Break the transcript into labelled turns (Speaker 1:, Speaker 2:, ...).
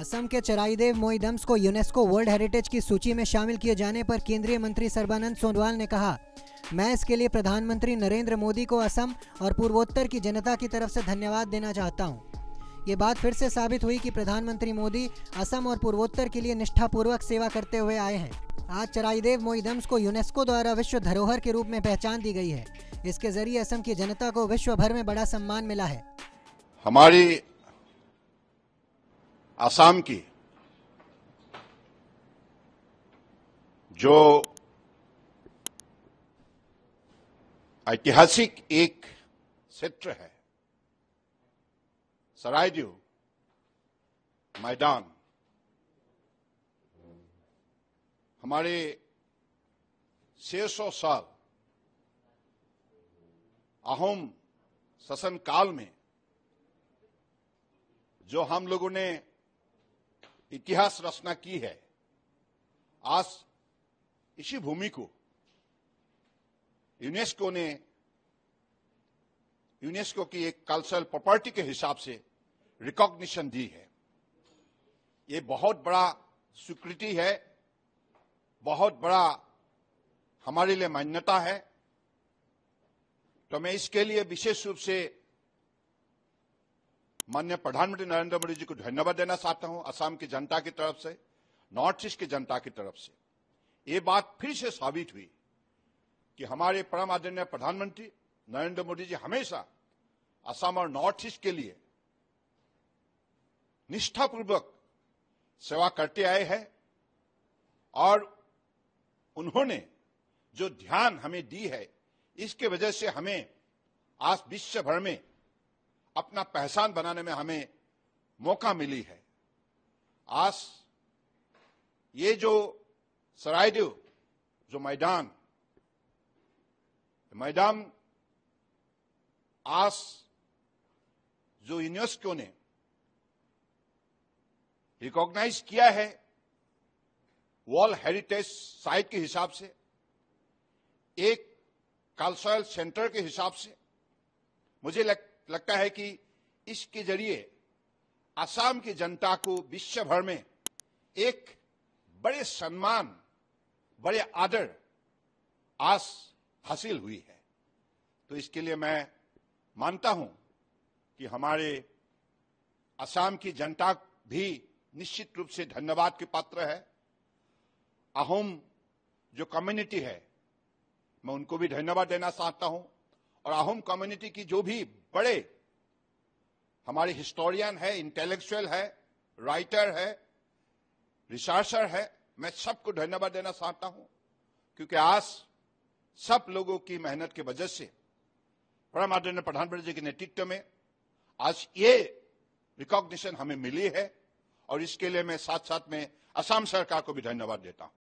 Speaker 1: असम के चराईदेव मोईदम्स को UNESCO world heritage की सूची में शामिल किए जाने पर केंद्रीय मंत्री सर्बानंद सोनोवाल ने कहा मैं इसके लिए प्रधानमंत्री नरेंद्र मोदी को असम और पूर्वोत्तर की जनता की तरफ से धन्यवाद देना चाहता हूँ ये बात फिर से साबित हुई कि प्रधानमंत्री मोदी असम और पूर्वोत्तर के लिए निष्ठापूर्वक सेवा करते हुए आए हैं आज चराईदेव मोईदम्स को यूनेस्को द्वारा विश्व धरोहर के रूप में पहचान दी गई है इसके जरिए असम की जनता को विश्व भर में बड़ा सम्मान मिला है
Speaker 2: हमारी आसाम की जो ऐतिहासिक एक क्षेत्र है सरायदेव मैदान हमारे 600 साल अहोम शासन काल में जो हम लोगों ने इतिहास रचना की है आज इसी भूमि को यूनेस्को ने यूनेस्को की एक कल्चरल प्रॉपर्टी के हिसाब से रिकॉग्निशन दी है ये बहुत बड़ा स्वीकृति है बहुत बड़ा हमारे लिए मान्यता है तो मैं इसके लिए विशेष रूप से माननीय प्रधानमंत्री नरेंद्र मोदी जी को धन्यवाद देना चाहता हूं असम की जनता की तरफ से नॉर्थ ईस्ट की जनता की तरफ से ये बात फिर से साबित हुई कि हमारे परम आदरणीय प्रधानमंत्री नरेंद्र मोदी जी हमेशा असम और नॉर्थ ईस्ट के लिए निष्ठापूर्वक सेवा करते आए हैं और उन्होंने जो ध्यान हमें दी है इसके वजह से हमें आज विश्व भर में अपना पहचान बनाने में हमें मौका मिली है आज ये जो सरायदेव जो मैदान मैदान आज जो यूनेस्को ने रिकॉग्नाइज किया है वर्ल्ड हेरिटेज साइट के हिसाब से एक कल्चरल सेंटर के हिसाब से मुझे लग, लगता है कि इसके जरिए असम की जनता को विश्व भर में एक बड़े सम्मान बड़े आदर आस हासिल हुई है तो इसके लिए मैं मानता हूं कि हमारे असम की जनता भी निश्चित रूप से धन्यवाद के पात्र है अहोम जो कम्युनिटी है मैं उनको भी धन्यवाद देना चाहता हूं और अहोम कम्युनिटी की जो भी बड़े हमारे हिस्टोरियन है इंटेलेक्चुअल है राइटर है रिसर्चर है मैं सबको धन्यवाद देना चाहता हूं क्योंकि आज सब लोगों की मेहनत की वजह से परम आदरणीय प्रधानमंत्री जी के नेतृत्व में आज ये रिकॉग्निशन हमें मिली है और इसके लिए मैं साथ साथ में असम सरकार को भी धन्यवाद देता हूं